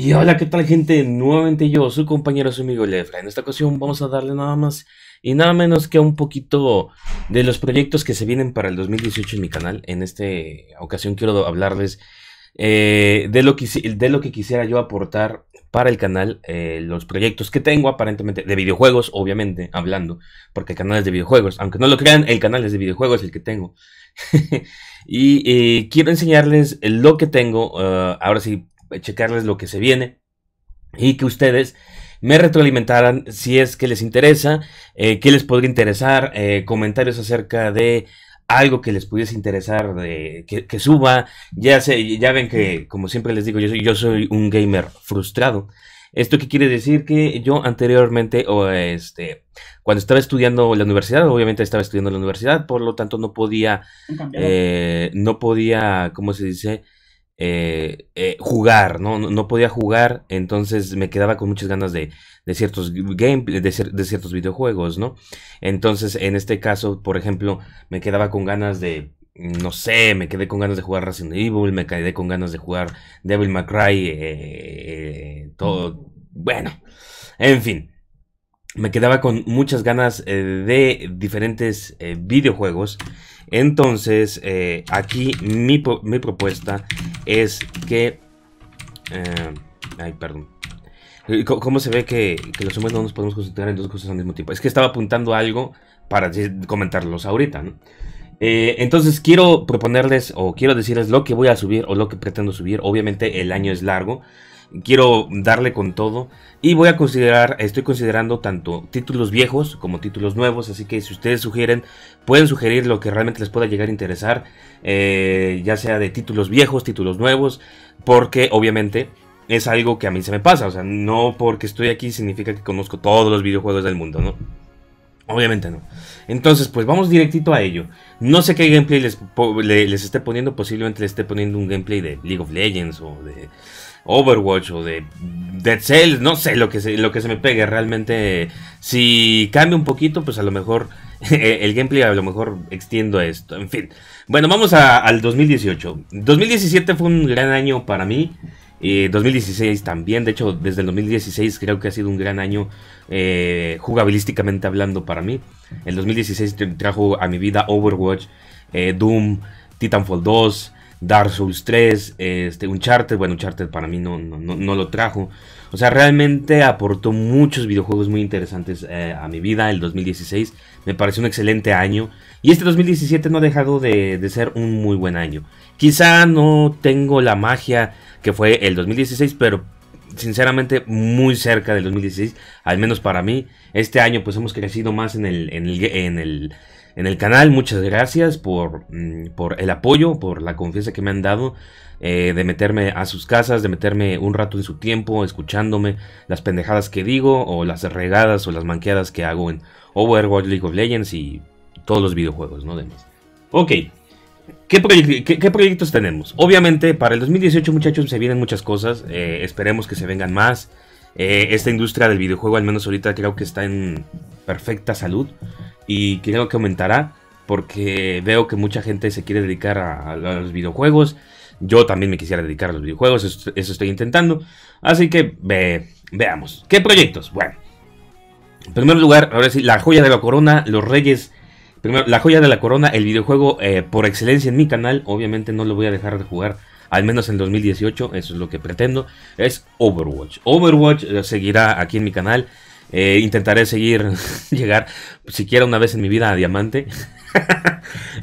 Y hola, ¿qué tal gente? Nuevamente yo, su compañero, su amigo Lefra. En esta ocasión vamos a darle nada más y nada menos que un poquito de los proyectos que se vienen para el 2018 en mi canal. En esta ocasión quiero hablarles eh, de, lo que, de lo que quisiera yo aportar para el canal, eh, los proyectos que tengo aparentemente de videojuegos, obviamente, hablando, porque el canal es de videojuegos. Aunque no lo crean, el canal es de videojuegos, el que tengo. y eh, quiero enseñarles lo que tengo, ahora sí eh, checarles lo que se viene y que ustedes me retroalimentaran si es que les interesa, que eh, qué les podría interesar, eh, comentarios acerca de algo que les pudiese interesar, de, que, suba. Ya, sé, ya ven que, como siempre les digo, yo soy, yo soy un gamer frustrado. ¿Esto qué quiere decir? Que yo anteriormente, o este, cuando estaba estudiando la universidad, obviamente estaba estudiando la universidad, por lo tanto no podía, no podía, ¿cómo se dice? Eh, eh, jugar, ¿no? ¿no? podía jugar, entonces me quedaba con muchas ganas de, ciertos game, de, ciertos videojuegos, ¿no? Entonces, en este caso, por ejemplo, me quedaba con ganas de, no sé, me quedé con ganas de jugar Resident Evil, me quedé con ganas de jugar Devil May Cry, eh, eh, todo, bueno, en fin. Me quedaba con muchas ganas de diferentes videojuegos. Entonces, aquí mi, mi, propuesta es que... Eh, ay, perdón. ¿Cómo se ve que, los hombres no nos podemos concentrar en dos cosas al mismo tiempo? Es que estaba apuntando algo para comentarlos ahorita, ¿no? Eh, entonces quiero proponerles o quiero decirles lo que voy a subir o lo que pretendo subir. Obviamente el año es largo quiero darle con todo. Y voy a considerar, estoy considerando tanto títulos viejos como títulos nuevos, así que si ustedes sugieren, pueden sugerir lo que realmente les pueda llegar a interesar, eh, ya sea de títulos viejos, títulos nuevos, porque obviamente es algo que a mí se me pasa, o sea, no porque estoy aquí significa que conozco todos los videojuegos del mundo, ¿no? Obviamente no. Entonces, pues vamos directito a ello. No sé qué gameplay les, les esté poniendo. Posiblemente les esté poniendo un gameplay de League of Legends o de Overwatch o de Dead Cells. No sé lo que se, lo que se me pegue. Realmente, si cambia un poquito, pues a lo mejor eh, el gameplay a lo mejor extiendo esto. En fin. Bueno, vamos al 2018. 2017 fue un gran año para mí. 2016 también, de hecho desde el 2016 creo que ha sido un gran año eh, jugabilísticamente hablando para mí. El 2016 trajo a mi vida Overwatch, eh, Doom, Titanfall 2, Dark Souls 3, este, Uncharted, bueno Uncharted para mí no, no, no lo trajo, o sea, realmente aportó muchos videojuegos muy interesantes eh, a mi vida. El 2016 me pareció un excelente año. Y este 2017 no ha dejado de, ser un muy buen año. Quizá no tengo la magia que fue el 2016, pero sinceramente muy cerca del 2016, al menos para mí. Este año pues hemos crecido más en el en el canal. Muchas gracias mm, por, el apoyo, por la confianza que me han dado. Eh, de meterme a sus casas, de meterme un rato de su tiempo, escuchándome las pendejadas que digo, o las regadas o las manqueadas que hago en Overwatch, League of Legends y todos los videojuegos, ¿no? Demás. Ok. ¿Qué, proyectos tenemos? Obviamente, para el 2018, muchachos, se vienen muchas cosas. Eh, esperemos que se vengan más. Eh, esta industria del videojuego, al menos ahorita, creo que está en perfecta salud y creo que aumentará porque veo que mucha gente se quiere dedicar a, los videojuegos. Yo también me quisiera dedicar a los videojuegos, eso, estoy intentando. Así que veamos. ¿Qué proyectos? Bueno, en primer lugar, ahora sí, la joya de la corona, los reyes. Primero, la joya de la corona, el videojuego eh, por excelencia en mi canal. Obviamente no lo voy a dejar de jugar al menos en 2018, eso es lo que pretendo, es Overwatch. Overwatch eh, seguirá aquí en mi canal. Eh, intentaré seguir, llegar siquiera una vez en mi vida a diamante.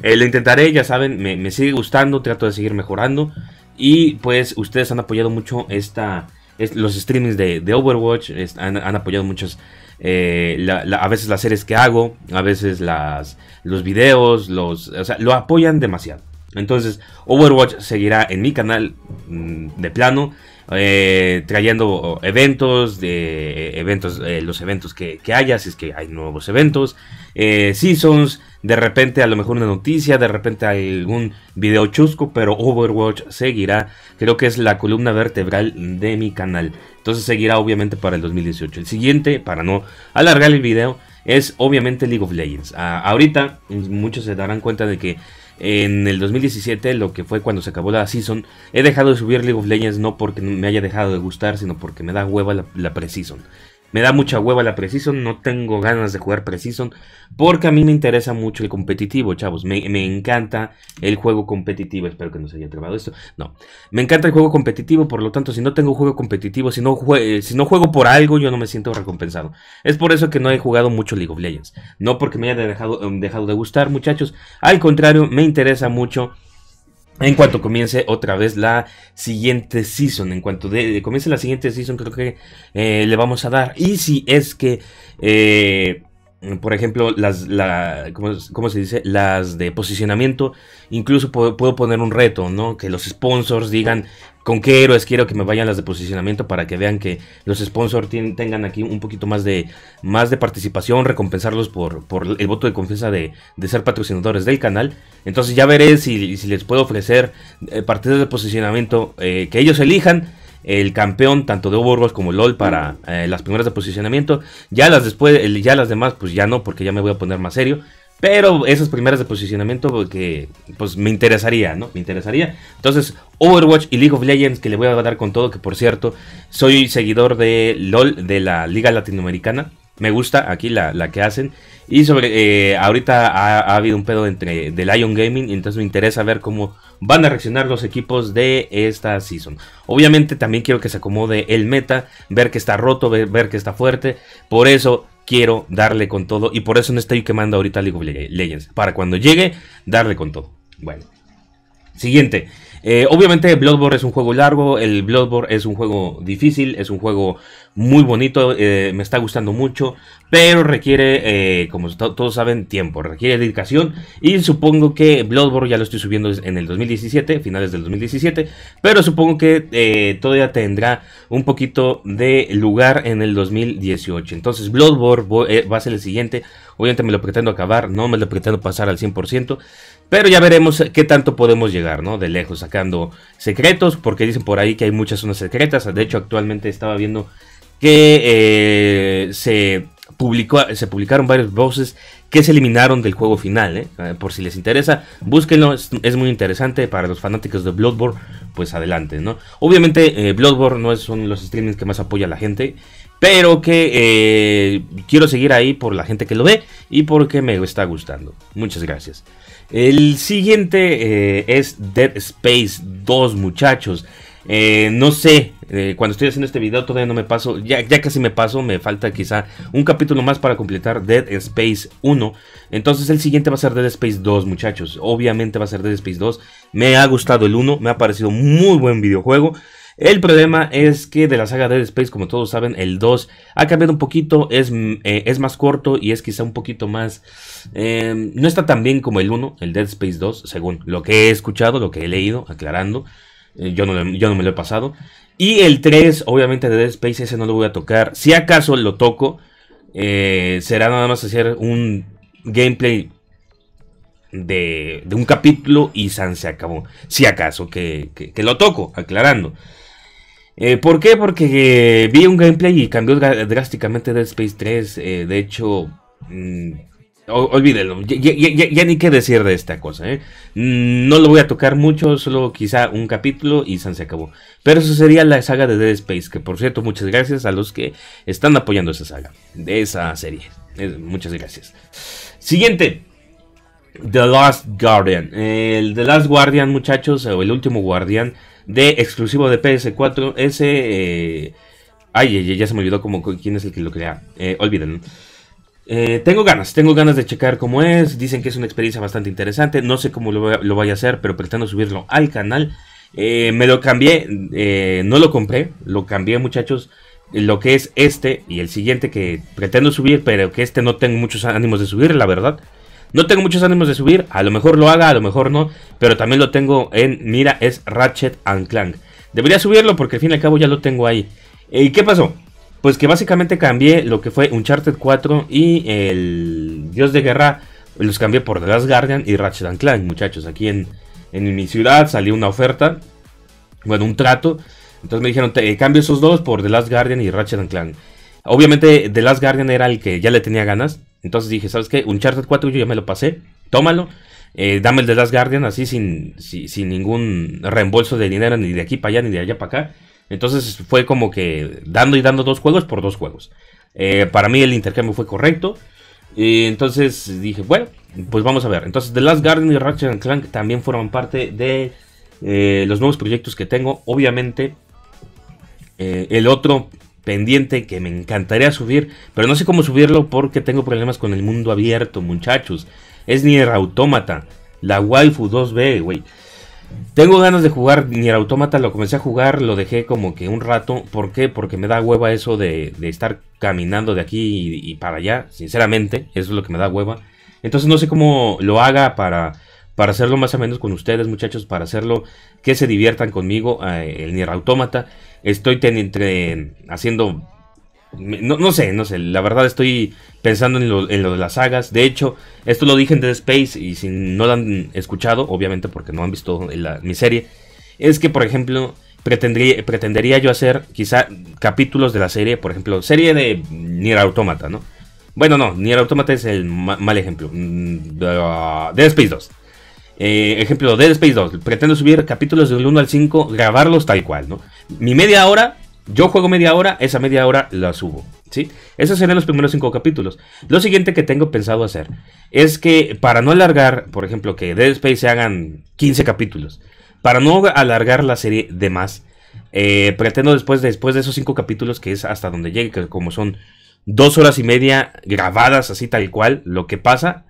Eh, lo intentaré, ya saben, me, sigue gustando, trato de seguir mejorando. Y pues ustedes han apoyado mucho esta, los streamings de, Overwatch, han, apoyado muchos, a veces las series que hago, a veces las, los videos, los, o sea, lo apoyan demasiado. Entonces, Overwatch seguirá en mi canal mm, de plano. Eh, trayendo eventos, de eventos, eh, los eventos que, haya, si es que hay nuevos eventos, eh, seasons, de repente a lo mejor una noticia, de repente algún video chusco, pero Overwatch seguirá, creo que es la columna vertebral de mi canal, entonces seguirá obviamente para el 2018. El siguiente, para no alargar el video, es obviamente League of Legends. ahorita muchos se darán cuenta de que en el 2017, lo que fue cuando se acabó la season, he dejado de subir League of Legends no porque me haya dejado de gustar, sino porque me da hueva la, la pre-season. Me da mucha hueva la Precision, no tengo ganas de jugar Precision, porque a mí me interesa mucho el competitivo, chavos. Me, encanta el juego competitivo, espero que no se haya trabado esto. No, me encanta el juego competitivo, por lo tanto, si no tengo juego competitivo, si no, eh, si no juego por algo, yo no me siento recompensado. Es por eso que no he jugado mucho League of Legends. No porque me haya dejado, eh, dejado de gustar, muchachos. Al contrario, me interesa mucho en cuanto comience otra vez la siguiente season, en cuanto de, comience la siguiente season, creo que eh, le vamos a dar. Y si es que eh, Mm, por ejemplo, las, la, se dice? Las de posicionamiento, incluso puedo, poner un reto, ¿no? Que los sponsors digan con qué héroes quiero que me vayan las de posicionamiento para que vean que los sponsors tengan aquí un poquito más de, más de participación, recompensarlos por, el voto de confianza de, ser patrocinadores del canal. Entonces ya veré si, les puedo ofrecer eh, partidas de posicionamiento eh, que ellos elijan el campeón tanto de Overwatch como LOL para eh, las primeras de posicionamiento. Ya las después, ya las demás, pues ya no, porque ya me voy a poner más serio. Pero esas primeras de posicionamiento porque pues, pues me interesaría, ¿no? Me interesaría. Entonces, Overwatch y League of Legends, que le voy a dar con todo, que por cierto, soy seguidor de LOL, de la Liga Latinoamericana. Me gusta aquí la, que hacen. Y sobre, eh, ahorita ha, habido un pedo entre de Lion Gaming, entonces me interesa ver cómo van a reaccionar los equipos de esta season. Obviamente también quiero que se acomode el meta, ver que está roto, ver, que está fuerte. Por eso quiero darle con todo y por eso no estoy quemando ahorita League of Legends. Para cuando llegue, darle con todo. Bueno. Siguiente. Eh, obviamente Bloodborne es un juego largo, el Bloodborne es un juego difícil, es un juego muy bonito, eh, me está gustando mucho, pero requiere, eh, como todos saben, tiempo, requiere dedicación y supongo que Bloodborne ya lo estoy subiendo en el 2017, finales del 2017, pero supongo que todavía tendrá un poquito de lugar en el 2018. Entonces Bloodborne va a ser el siguiente, obviamente me lo pretendo acabar, no me lo pretendo pasar al 100%. Pero ya veremos qué tanto podemos llegar, ¿no? De lejos, sacando secretos, porque dicen por ahí que hay muchas zonas secretas. De hecho, actualmente estaba viendo que eh, se, publicó, se publicaron varios bosses que se eliminaron del juego final, ¿eh? ah, Por si les interesa, búsquenlo, es, muy interesante para los fanáticos de Bloodborne, pues adelante, ¿no? Obviamente eh, Bloodborne no es, uno de los streamings que más apoya a la gente, pero que quiero seguir ahí por la gente que lo ve y porque me está gustando. Muchas gracias. El siguiente eh, es Dead Space 2, muchachos. Eh, no sé, eh, cuando estoy haciendo este video todavía no me paso, ya, ya, casi me paso, me falta quizá un capítulo más para completar Dead Space 1. Entonces el siguiente va a ser Dead Space 2, muchachos. Obviamente va a ser Dead Space 2. Me ha gustado el 1, me ha parecido muy buen videojuego. El problema es que de la saga Dead Space, como todos saben, el 2 ha cambiado un poquito, es, mm, eh, es más corto y es quizá un poquito más... Em, no está tan bien como el 1, el Dead Space 2, según lo que he escuchado, lo que he leído, aclarando. Eh, yo, no, yo no me lo he pasado. Y el 3, obviamente de Dead Space, ese no lo voy a tocar. Si acaso lo toco, eh, será nada más hacer un gameplay de, un capítulo y San se acabó. Si acaso, que lo toco, aclarando. Eh, ¿Por qué? Porque eh, vi un gameplay y cambió drásticamente Dead Space 3. Eh, de hecho, mmm, Ya, ni qué decir de esta cosa. Mm, no lo voy a tocar mucho, solo quizá un capítulo y se acabó. Pero eso sería la saga de Dead Space. Que por cierto, muchas gracias a los que están apoyando esa saga, de esa serie. muchas gracias. Siguiente. The Last Guardian. El The Last Guardian, muchachos, o el último guardián de exclusivo de PS4, s eh, ay, ya se me olvidó como, quién es el que lo crea. Eh, olviden. Eh, tengo ganas, tengo ganas de checar cómo es. Dicen que es una experiencia bastante interesante. No sé cómo lo, vaya a hacer, pero pretendo subirlo al canal. Eh, me lo cambié, no lo compré, lo cambié muchachos. Lo que es este y el siguiente que pretendo subir, pero que este no tengo muchos ánimos de subir, la verdad. No tengo muchos ánimos de subir, a lo mejor lo haga, a lo mejor no, pero también lo tengo en mira, es Ratchet and Clank. Debería subirlo porque al fin y al cabo ya lo tengo ahí. ¿Y qué pasó? Pues que básicamente cambié lo que fue Uncharted 4 y el Dios de Guerra, los cambié por The Last Guardian y Ratchet and Clank, muchachos. Aquí en, en mi ciudad salió una oferta, bueno, un trato. Entonces me dijeron, eh, cambio esos dos por The Last Guardian y Ratchet and Clank. Obviamente The Last Guardian era el que ya le tenía ganas. Entonces dije, ¿sabes qué? Uncharted 4 yo ya me lo pasé, tómalo. Eh, dame el de Last Guardian así sin, sin, ningún reembolso de dinero ni de aquí para allá ni de allá para acá. Entonces fue como que dando y dando dos juegos por dos juegos. Eh, para mí el intercambio fue correcto. Y entonces dije, bueno, pues vamos a ver. Entonces The Last Guardian y Ratchet Clank también forman parte de eh, los nuevos proyectos que tengo. Obviamente el otro pendiente que me encantaría subir, pero no sé cómo subirlo porque tengo problemas con el mundo abierto, muchachos. Es Nier Automata, la waifu 2B, güey. Tengo ganas de jugar Nier Automata, lo comencé a jugar, lo dejé como que un rato. ¿Por qué? Porque me da hueva eso de, de estar caminando de aquí y, para allá, sinceramente, eso es lo que me da hueva. Entonces no sé cómo lo haga para, para hacerlo más o menos con ustedes, muchachos, para hacerlo que se diviertan conmigo, eh, el Nier Automata estoy haciendo... No, sé, no sé, la verdad estoy pensando en lo, de las sagas. De hecho, esto lo dije en Dead Space y si no lo han escuchado, obviamente porque no han visto mi serie, es que, por ejemplo, pretendería, pretendería yo hacer quizá capítulos de la serie, por ejemplo, serie de Nier Automata, ¿no? Bueno, no, Nier Automata es el mal ejemplo. Mm, ah, Dead Space 2. Eh, ejemplo, Dead Space 2. Pretendo subir capítulos del 1 al 5, grabarlos tal cual, ¿no? Mi media hora, yo juego media hora, esa media hora la subo, ¿sí? Esos serán los primeros 5 capítulos. Lo siguiente que tengo pensado hacer es que para no alargar, por ejemplo, que Dead Space se hagan 15 capítulos, para no alargar la serie de más, eh, pretendo después, después de esos 5 capítulos, que es hasta donde llegue, que como son 2 horas y media grabadas así tal cual, lo que pasa.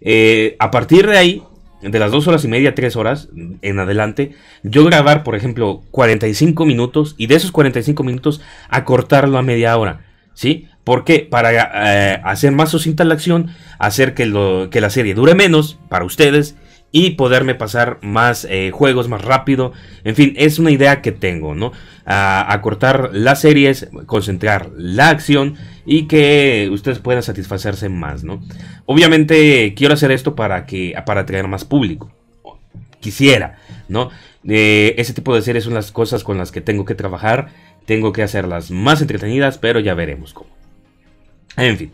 Eh, a partir de ahí, de las dos horas y media, tres horas en adelante, yo grabar, por ejemplo, 45 minutos y de esos 45 minutos acortarlo a media hora, ¿sí? Porque para eh, hacer más sucinta la acción, hacer que, lo, que la serie dure menos para ustedes y poderme pasar más eh, juegos más rápido. En fin, es una idea que tengo, ¿no? A, acortar las series, concentrar la acción y que ustedes puedan satisfacerse más, ¿no? Obviamente quiero hacer esto para que para atraer más público. Quisiera, ¿no? Eh, ese tipo de series son las cosas con las que tengo que trabajar. Tengo que hacerlas más entretenidas, pero ya veremos cómo. En fin.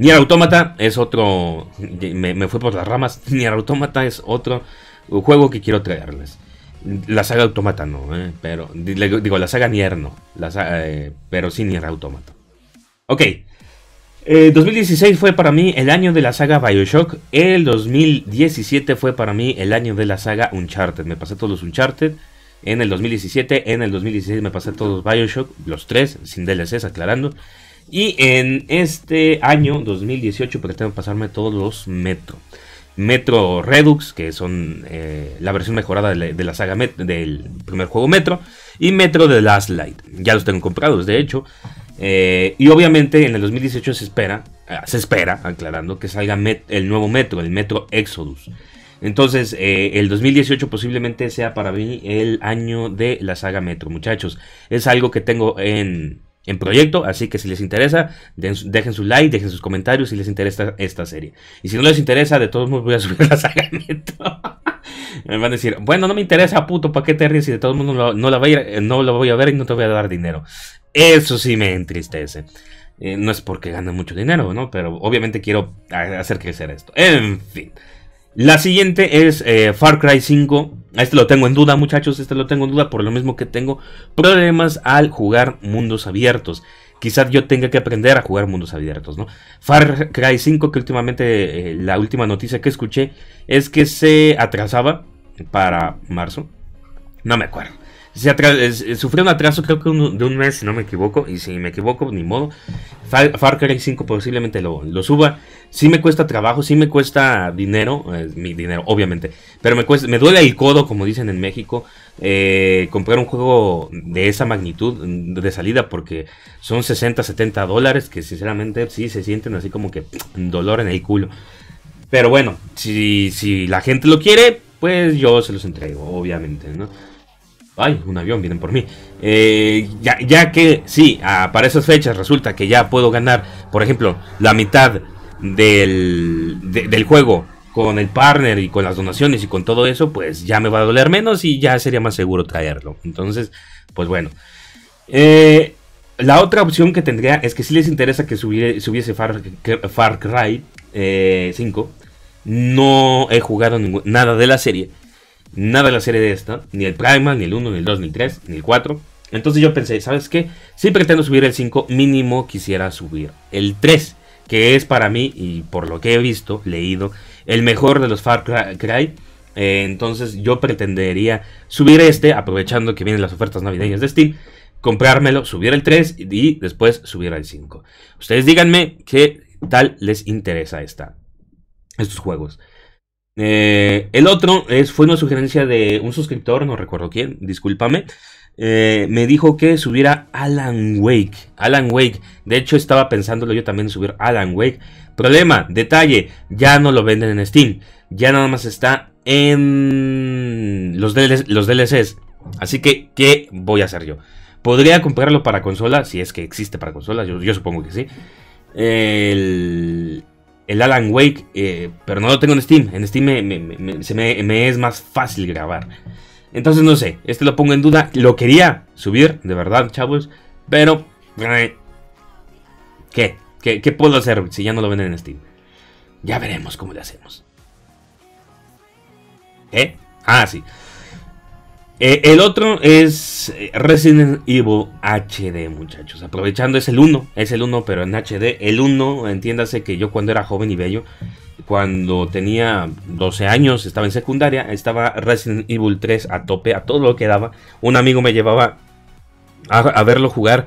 Nier Automata es otro. Me, fue por las ramas. Nier Automata es otro juego que quiero traerles. La saga Automata no, eh, pero. Digo, la saga Nier no. La eh, pero sí Nier Automata. Ok. 2016 eh, fue para mí el año de la saga Bioshock. El 2017 fue para mí el año de la saga Uncharted. Me pasé todos los Uncharted. En el 2017, en el 2016 me pasé todos Bioshock, los tres, sin DLCs, aclarando. Y en este año 2018 pretendo pasarme todos los Metro. Metro Redux, que son eh, la versión mejorada de la, saga Metro, del primer juego Metro, y Metro de Last Light. Ya los tengo comprados, de hecho. Eh, y obviamente en el 2018 se espera, ah, se espera, aclarando, que salga el nuevo Metro, el Metro Exodus. Entonces, eh, el 2018 posiblemente sea para mí el año de la saga Metro, muchachos. Es algo que tengo en, en proyecto, así que si les interesa, dejen su like, dejen sus comentarios si les interesa esta serie. Y si no les interesa, de todos modos voy a subir la saga me van a decir, bueno, no me interesa, puto, ¿para qué te si de todos modos no, la voy a, eh, no voy a ver y no te voy a dar dinero? Eso sí me entristece. Eh, no es porque gane mucho dinero, ¿no? Pero obviamente quiero hacer crecer esto. En fin. La siguiente es eh, Far Cry 5 este lo tengo en duda, muchachos. Este lo tengo en duda por lo mismo que tengo problemas al jugar mundos abiertos. Quizás yo tenga que aprender a jugar mundos abiertos, ¿no? Far Cry 5, que últimamente eh, la última noticia que escuché es que se atrasaba para marzo. No me acuerdo se eh, sufrió un atraso creo que de un mes, si no me equivoco, y si me equivoco, ni modo. Far, Cry 5 posiblemente lo, suba. Sí me cuesta trabajo, sí me cuesta dinero, eh, mi dinero, obviamente. Pero me, me duele el codo, como dicen en México, eh, comprar un juego de esa magnitud mm, de salida porque son 60, 70 dólares que sinceramente sí se sienten así como que dolor en el culo. Pero bueno, si, si la gente lo quiere, pues yo se los entrego, obviamente, ¿no? Ay, un avión, vienen por mí. Eh, ya, que, sí, ah, para esas fechas resulta que ya puedo ganar, por ejemplo, la mitad del, juego con el partner y con las donaciones y con todo eso, pues ya me va a doler menos y ya sería más seguro traerlo. Entonces, pues bueno. Eh, la otra opción que tendría es que si les interesa que subiese Far, Cry 5, eh, no he jugado nada de la serie nada de la serie de esta, ni el Primal, ni el 1, ni el 2, ni el 3, ni el 4. Entonces yo pensé, ¿sabes qué? Si pretendo subir el 5, mínimo quisiera subir el 3, que es para mí, y por lo que he visto, leído, el mejor de los Far Cry. Eh, entonces yo pretendería subir este, aprovechando que vienen las ofertas navideñas de Steam, comprármelo, subir el 3 y después subir el 5. Ustedes díganme qué tal les interesa esta, estos juegos. Eh, el otro es, fue una sugerencia de un suscriptor, no recuerdo quién, discúlpame. Eh, me dijo que subiera Alan Wake. Alan Wake. De hecho, estaba pensándolo yo también subir Alan Wake. Problema, detalle, ya no lo venden en Steam. Ya nada más está en los, DLCs. Así que, ¿qué voy a hacer yo? Podría comprarlo para consola, si es que existe para consola, yo, yo supongo que sí. El, el Alan Wake, eh, pero no lo tengo en Steam. En Steam me, es más fácil grabar. Entonces no sé, este lo pongo en duda. Lo quería subir, de verdad, chavos. Pero... Eh, ¿qué? ¿Qué? ¿Qué puedo hacer si ya no lo venden en Steam? Ya veremos cómo le hacemos. ¿Eh? Ah, sí. Eh, el otro es eh, Resident Evil HD, muchachos. Aprovechando, es el 1, es el 1, pero en HD. El 1, entiéndase que yo cuando era joven y bello, cuando tenía 12 años, estaba en secundaria, estaba Resident Evil 3 a tope, a todo lo que daba. Un amigo me llevaba a verlo jugar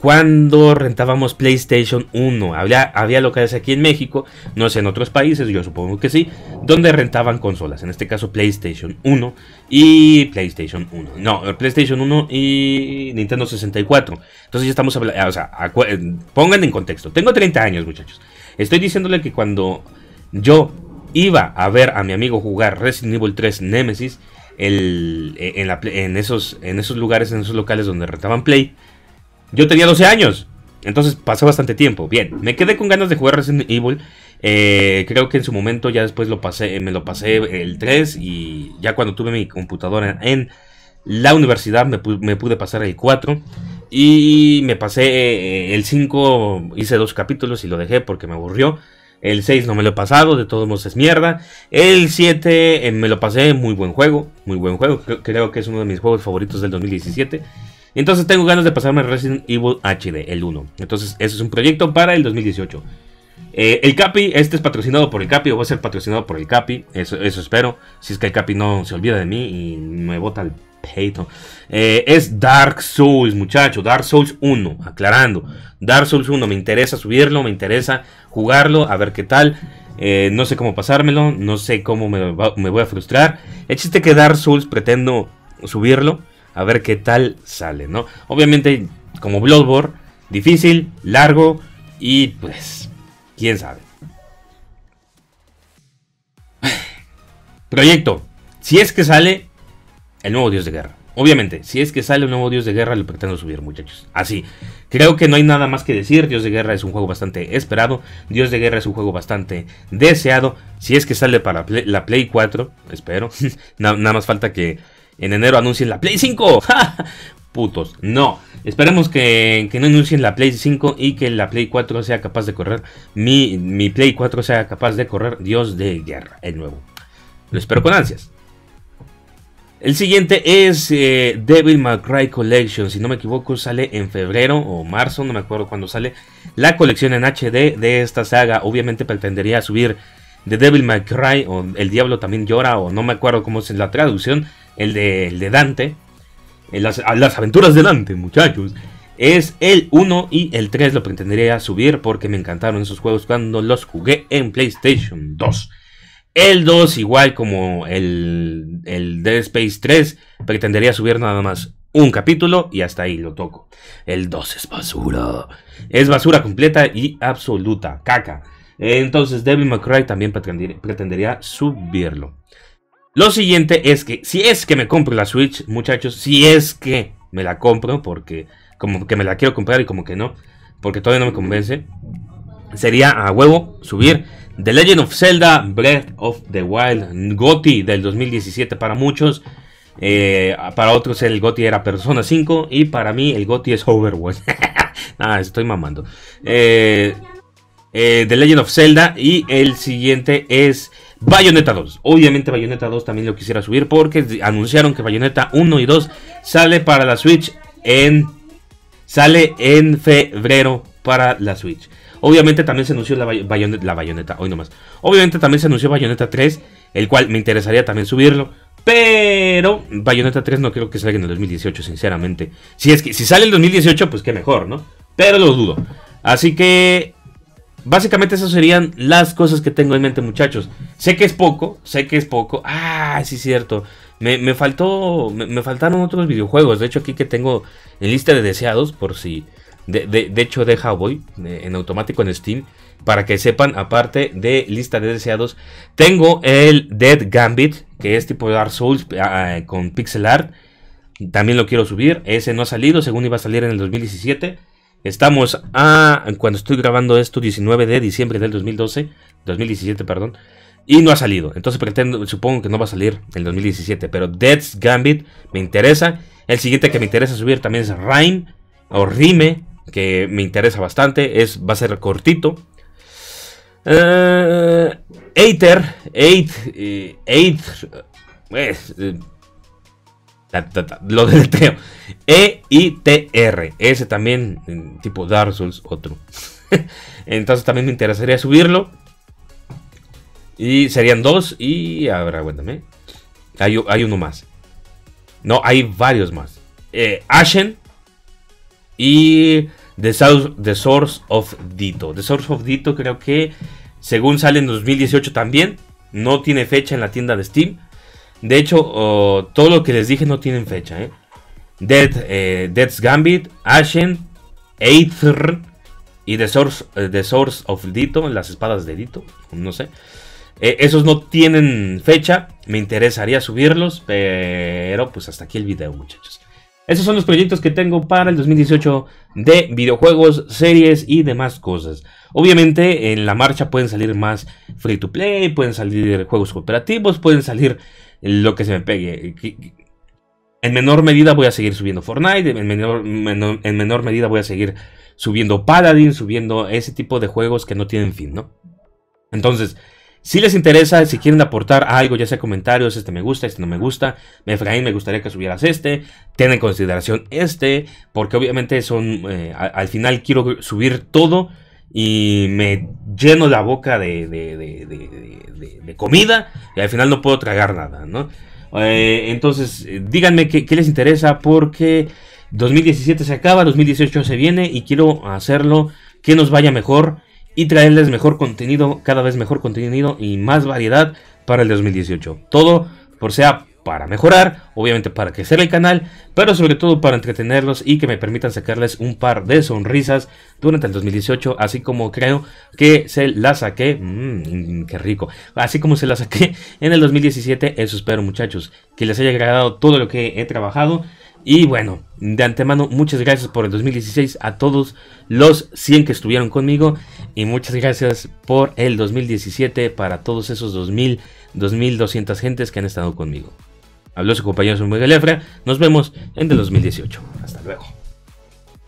cuando rentábamos PlayStation 1. Había, había locales aquí en México, no sé en otros países, yo supongo que sí, donde rentaban consolas. En este caso PlayStation 1 y PlayStation 1. No, PlayStation 1 y Nintendo 64. Entonces ya estamos hablando, o sea, eh, pongan en contexto. Tengo 30 años muchachos. Estoy diciéndole que cuando yo iba a ver a mi amigo jugar Resident Evil 3 Nemesis, el, eh, en, esos, en esos lugares, en esos locales donde rentaban Play, yo tenía 12 años. Entonces pasé bastante tiempo. Bien, me quedé con ganas de jugar Resident Evil. Eh, creo que en su momento ya después lo pasé, eh, me lo pasé el 3 y ya cuando tuve mi computadora en la universidad me, pude pasar el 4. Y me pasé eh, el 5, hice dos capítulos y lo dejé porque me aburrió. El 6 no me lo he pasado, de todos modos es mierda. El 7 me lo pasé, muy buen juego, muy buen juego. creo, que es uno de mis juegos favoritos del 2017. Entonces tengo ganas de pasarme Resident Evil HD, el 1. Entonces, eso es un proyecto para el 2018. Eh, el Capi, este es patrocinado por el Capi, o va a ser patrocinado por el Capi, eso, eso espero. Si es que el Capi no se olvida de mí y me bota el peito. Eh, es Dark Souls, muchacho, Dark Souls 1, aclarando. Dark Souls 1, me interesa subirlo, me interesa jugarlo, a ver qué tal. Eh, no sé cómo pasármelo, no sé cómo me, voy a frustrar. Existe que Dark Souls pretendo subirlo a ver qué tal sale, ¿no? Obviamente, como Bloodborne, difícil, largo y pues, quién sabe. Proyecto. Si es que sale el nuevo dios de guerra. Obviamente, si es que sale el nuevo dios de guerra, lo pretendo subir, muchachos. Así, creo que no hay nada más que decir. Dios de guerra es un juego bastante esperado. Dios de guerra es un juego bastante deseado. Si es que sale para la Play 4, espero. nada más falta que en enero anuncien la Play 5. Putos, no. Esperemos que, no anuncien la Play 5 y que la Play 4 sea capaz de correr. Mi, Play 4 sea capaz de correr Dios de Guerra, el nuevo. Lo espero con ansias. El siguiente es eh, Devil May Cry Collection. Si no me equivoco, sale en febrero o marzo, no me acuerdo cuándo sale. La colección en HD de esta saga. Obviamente pretendería subir de Devil May Cry o El Diablo también llora o no me acuerdo cómo es la traducción el de, Dante, las, las, aventuras de Dante, muchachos. Es el 1 y el 3 lo pretendería subir porque me encantaron esos juegos cuando los jugué en PlayStation 2. El 2, igual como el, el Dead Space 3, pretendería subir nada más un capítulo y hasta ahí lo toco. El 2 es basura. Es basura completa y absoluta. Caca. Entonces Devil May también pretendería subirlo. Lo siguiente es que, si es que me compro la Switch, muchachos, si es que me la compro, porque como que me la quiero comprar y como que no, porque todavía no me convence, sería a huevo subir The Legend of Zelda Breath of the Wild, GOTI del 2017 para muchos. Eh, para otros el GOTI era Persona 5 y para mí el GOTI es Overwatch. Nada, estoy mamando. Eh, eh, the Legend of Zelda y el siguiente es Bayonetta 2. Obviamente Bayonetta 2 también lo quisiera subir porque anunciaron que Bayonetta 1 y 2 sale para la Switch en... Sale en febrero para la Switch. Obviamente también se anunció la, bayoneta, hoy nomás. Obviamente también se anunció Bayonetta 3, el cual me interesaría también subirlo. Pero Bayonetta 3 no creo que salga en el 2018, sinceramente. Si es que si sale el 2018, pues qué mejor, ¿no? Pero lo dudo. Así que Básicamente esas serían las cosas que tengo en mente, muchachos. Sé que es poco, sé que es poco. Ah, sí, cierto. Me, faltó, me, faltaron otros videojuegos. De hecho, aquí que tengo en lista de deseados, por si... De, de hecho, de voy eh, en automático en Steam. Para que sepan, aparte de lista de deseados, tengo el Dead Gambit, que es tipo Dark Souls ah, eh, con pixel art. También lo quiero subir. Ese no ha salido, según iba a salir en el 2017. Estamos a, cuando estoy grabando esto, 19 de diciembre del 2012, 2017, perdón, y no ha salido. Entonces pretendo, supongo que no va a salir el 2017, pero Death's Gambit me interesa. El siguiente que me interesa subir también es Rhyme o Rime, que me interesa bastante, es, va a ser cortito. Uh, Aether, Eight. Eh, eh, lo del E-I-T-R. E Ese también, tipo Dark Souls, otro. Entonces también me interesaría subirlo. Y serían dos. Y ahora, cuéntame. Hay, hay uno más. No, hay varios más. Eh, Ashen. Y The, The Source of Dito. The Source of Dito creo que, según sale en 2018 también. No tiene fecha en la tienda de Steam de hecho, todo lo que les dije no tienen fecha. ¿eh? Dead, eh, Death's Gambit, Ashen, Aether y The Source, eh, The Source of Dito, las espadas de Dito, no sé. E, esos no tienen fecha, me interesaría subirlos, pero pues hasta aquí el video muchachos. Esos son los proyectos que tengo para el 2018 de videojuegos, series y demás cosas. Obviamente en la marcha pueden salir más free to play, pueden salir juegos cooperativos, pueden salir lo que se me pegue. En menor medida voy a seguir subiendo Fortnite, en menor, en menor medida voy a seguir subiendo Paladin, subiendo ese tipo de juegos que no tienen fin, ¿no? Entonces, si les interesa, si quieren aportar algo, ya sea comentarios, este me gusta, este no me gusta, me gustaría que subieras este, ten en consideración este, porque obviamente son, eh, al final quiero subir todo y me lleno la boca de, de, comida y al final no puedo tragar nada, ¿no? Eh, entonces, eh, díganme qué, qué, les interesa porque 2017 se acaba, 2018 se viene y quiero hacerlo que nos vaya mejor y traerles mejor contenido, cada vez mejor contenido y más variedad para el 2018. Todo por sea para mejorar, obviamente para crecer el canal, pero sobre todo para entretenerlos y que me permitan sacarles un par de sonrisas durante el 2018, así como creo que se las saqué, mmm, qué rico, así como se las saqué en el 2017, eso espero muchachos, que les haya agradado todo lo que he trabajado. Y bueno, de antemano, muchas gracias por el 2016 a todos los 100 que estuvieron conmigo. Y muchas gracias por el 2017 para todos esos 2000, 2200 gentes que han estado conmigo. Habló su compañero Samuel Galefra. Nos vemos en el 2018.